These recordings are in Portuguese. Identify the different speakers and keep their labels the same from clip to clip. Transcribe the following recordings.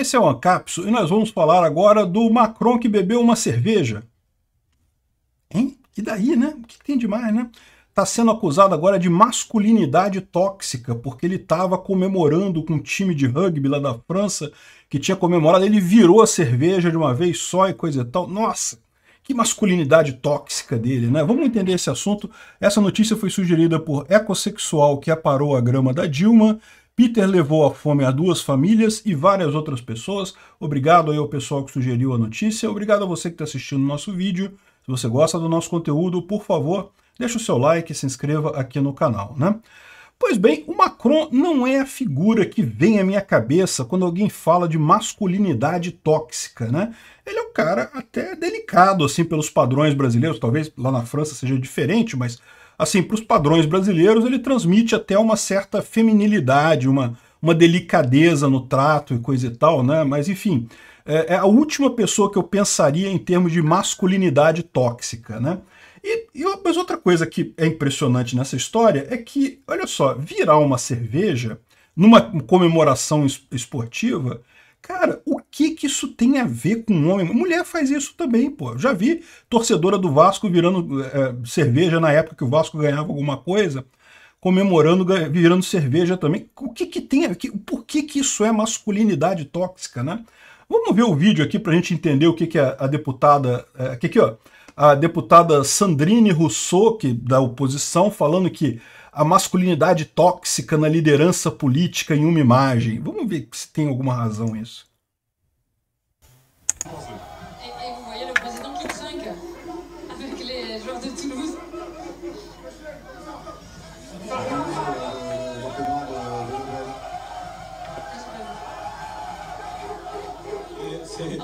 Speaker 1: Esse é o Ancapso e nós vamos falar agora do Macron que bebeu uma cerveja. Hein? E daí, né? O que tem demais, né? Tá sendo acusado agora de masculinidade tóxica, porque ele estava comemorando com um time de rugby lá da França que tinha comemorado, ele virou a cerveja de uma vez só e coisa e tal. Nossa, que masculinidade tóxica dele, né? Vamos entender esse assunto. Essa notícia foi sugerida por Ecossexual, que aparou a grama da Dilma, Peter levou a fome a duas famílias e várias outras pessoas. Obrigado aí ao pessoal que sugeriu a notícia. Obrigado a você que está assistindo o nosso vídeo. Se você gosta do nosso conteúdo, por favor, deixe o seu like e se inscreva aqui no canal, né? Pois bem, o Macron não é a figura que vem à minha cabeça quando alguém fala de masculinidade tóxica, né? Ele é um cara até delicado, assim, pelos padrões brasileiros, talvez lá na França seja diferente, mas assim, para os padrões brasileiros, ele transmite até uma certa feminilidade, uma, uma delicadeza no trato e coisa e tal, né? Mas enfim, é, é a última pessoa que eu pensaria em termos de masculinidade tóxica, né? E, e, mas outra coisa que é impressionante nessa história é que, olha só, virar uma cerveja numa comemoração esportiva, cara, o que, que isso tem a ver com homem? Mulher faz isso também, pô. Eu já vi torcedora do Vasco virando é, é cerveja na época que o Vasco ganhava alguma coisa, comemorando, virando cerveja também. O que, que tem a ver? Por que, que isso é masculinidade tóxica, né? Vamos ver o vídeo aqui para a gente entender o que, que a, a deputada. É, aqui, ó a deputada Sandrine Rousseau, que, da oposição, falando que a masculinidade tóxica na liderança política em uma imagem. Vamos ver se tem alguma razão isso. Et, vous voyez le président qui trinque avec les joueurs de Toulouse. Ah,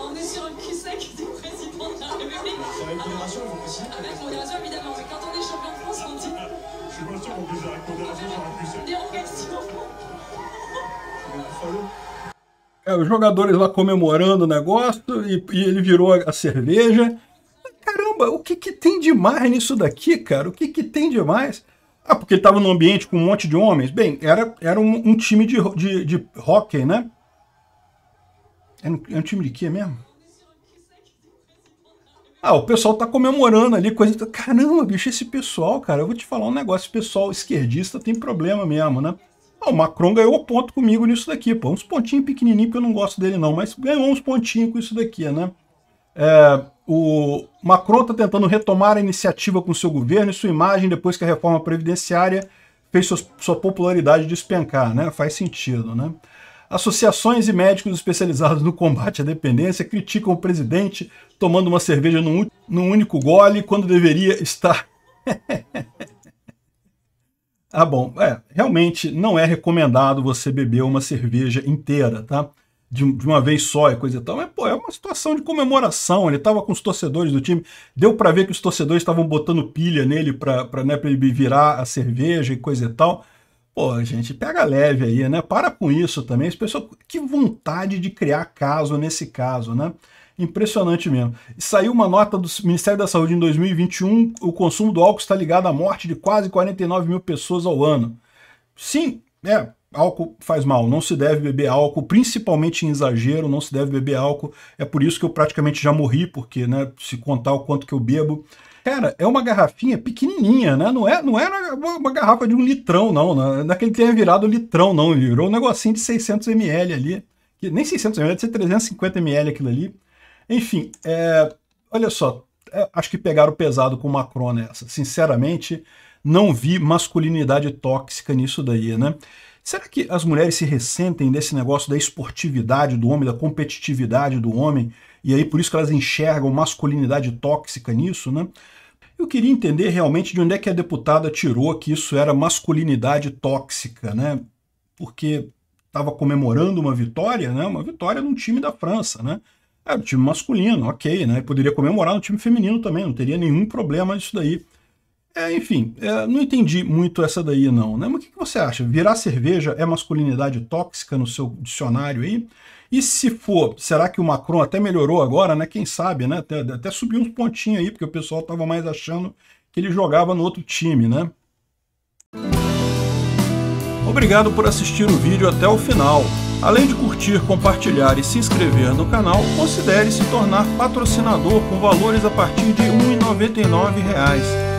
Speaker 1: on est sur un cul sec du président de la République. Avec modération, ah, modération, évidemment. Mais quand on est champion de France, on dit. Ah, je suis pas sûr qu'on puisse avec modération sur un cul sec. Dérogation. Il É, os jogadores lá comemorando o negócio e, e ele virou a, cerveja. Caramba, o que, que tem demais nisso daqui, cara? O que, que tem demais? Ah, porque ele estava num ambiente com um monte de homens? Bem, era, era um, um time de, de, de hockey, né? É um, é um time de quê mesmo? Ah, o pessoal tá comemorando ali, coisa. Caramba, bicho, esse pessoal, cara, eu vou te falar um negócio, esse pessoal esquerdista tem problema mesmo, né? Ah, o Macron ganhou ponto comigo nisso daqui, pô. Uns pontinhos pequenininhos, porque eu não gosto dele não, mas ganhou uns pontinhos com isso daqui, né? É, o Macron está tentando retomar a iniciativa com seu governo e sua imagem depois que a reforma previdenciária fez sua, sua popularidade despencar, né? Faz sentido, né? Associações e médicos especializados no combate à dependência criticam o presidente tomando uma cerveja num, num único gole quando deveria estar Ah, bom, é, realmente não é recomendado você beber uma cerveja inteira, tá? De, de uma vez só e coisa e tal. Mas, pô, é uma situação de comemoração. Ele estava com os torcedores do time. Deu para ver que os torcedores estavam botando pilha nele para né, pra ele virar a cerveja e coisa e tal. Pô, gente, pega leve aí, né? Para com isso também. As pessoas, que vontade de criar caso nesse caso, né? Impressionante mesmo. Saiu uma nota do Ministério da Saúde em 2021, o consumo do álcool está ligado à morte de quase 49 mil pessoas ao ano. Sim, é, álcool faz mal, não se deve beber álcool, principalmente em exagero, não se deve beber álcool. É por isso que eu praticamente já morri, porque, né, se contar o quanto que eu bebo. Cara, é uma garrafinha pequenininha, né? Não, é, não era é uma garrafa de um litrão, não. Né? que tenha virado litrão, não. Virou um negocinho de 600 ml ali. Que nem 600 ml, deve ser 350 ml aquilo ali. Enfim, é, olha só. É, acho que pegaram pesado com o Macron nessa. Sinceramente, não vi masculinidade tóxica nisso daí, né? Será que as mulheres se ressentem desse negócio da esportividade do homem, da competitividade do homem, e aí por isso que elas enxergam masculinidade tóxica nisso, né? Eu queria entender realmente de onde é que a deputada tirou que isso era masculinidade tóxica, né? Porque estava comemorando uma vitória, né? Uma vitória num time da França, né? Era um time masculino, ok, né? Poderia comemorar no time feminino também, não teria nenhum problema isso daí. É, enfim, é, não entendi muito essa daí não, né? Mas o que, que você acha? Virar cerveja é masculinidade tóxica no seu dicionário aí? E se for, será que o Macron até melhorou agora, né? Quem sabe, né? Até, até subiu uns pontinhos aí, porque o pessoal estava mais achando que ele jogava no outro time, né? Obrigado por assistir o vídeo até o final. Além de curtir, compartilhar e se inscrever no canal, considere se tornar patrocinador com valores a partir de R$ 1,99